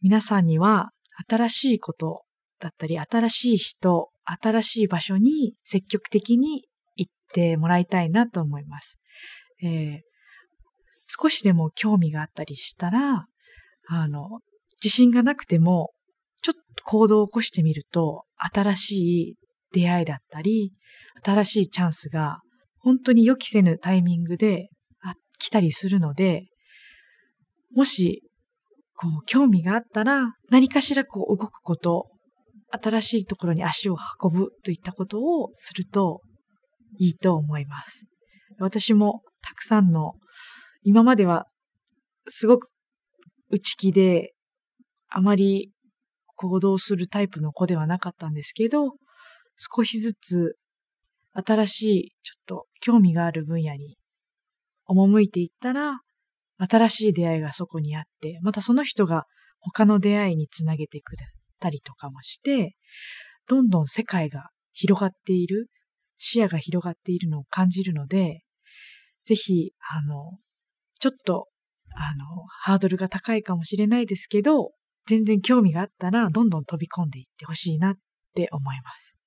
皆さんには新しいことだったり、新しい人、新しい場所に積極的に行ってもらいたいなと思います。えー、少しでも興味があったりしたら、あの、自信がなくても、ちょっと行動を起こしてみると、新しい出会いだったり、新しいチャンスが本当に予期せぬタイミングで来たりするので、もしこう、興味があったら、何かしらこう、動くこと、新しいところに足を運ぶといったことをするといいと思います。私もたくさんの、今まではすごく内気で、あまり行動するタイプの子ではなかったんですけど、少しずつ新しい、ちょっと興味がある分野に赴いていったら、新しい出会いがそこにあって、またその人が他の出会いにつなげてくれたりとかもして、どんどん世界が広がっている、視野が広がっているのを感じるので、ぜひ、あの、ちょっと、あの、ハードルが高いかもしれないですけど、全然興味があったら、どんどん飛び込んでいってほしいなって思います。